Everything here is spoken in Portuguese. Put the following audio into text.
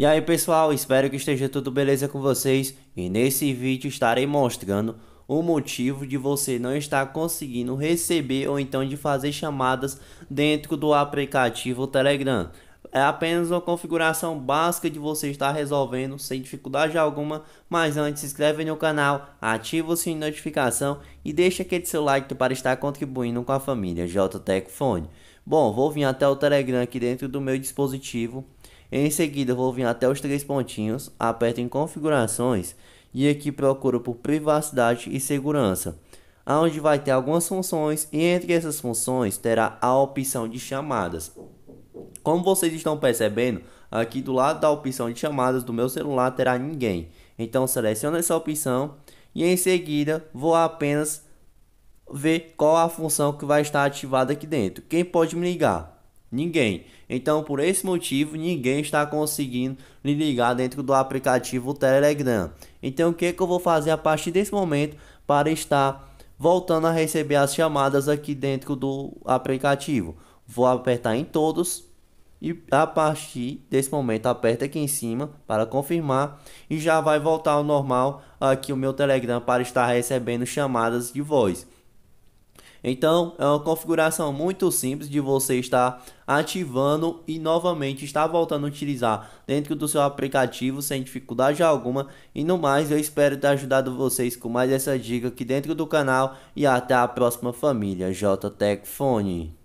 E aí pessoal, espero que esteja tudo beleza com vocês e nesse vídeo estarei mostrando o motivo de você não estar conseguindo receber ou então de fazer chamadas dentro do aplicativo Telegram. É apenas uma configuração básica de você estar resolvendo sem dificuldade alguma, mas antes se inscreve no canal, ativa o sininho de notificação e deixa aquele seu like para estar contribuindo com a família JTech Fone. Bom, vou vir até o Telegram aqui dentro do meu dispositivo em seguida, vou vir até os três pontinhos, aperto em configurações e aqui procuro por privacidade e segurança, onde vai ter algumas funções e entre essas funções terá a opção de chamadas. Como vocês estão percebendo, aqui do lado da opção de chamadas do meu celular terá ninguém. Então seleciono essa opção e em seguida vou apenas ver qual a função que vai estar ativada aqui dentro. Quem pode me ligar? Ninguém. Então, por esse motivo, ninguém está conseguindo me ligar dentro do aplicativo Telegram. Então, o que, é que eu vou fazer a partir desse momento para estar voltando a receber as chamadas aqui dentro do aplicativo? Vou apertar em todos e a partir desse momento aperta aqui em cima para confirmar e já vai voltar ao normal aqui o meu Telegram para estar recebendo chamadas de voz. Então, é uma configuração muito simples de você estar ativando e novamente estar voltando a utilizar dentro do seu aplicativo sem dificuldade alguma. E no mais, eu espero ter ajudado vocês com mais essa dica aqui dentro do canal e até a próxima família JTech Phone.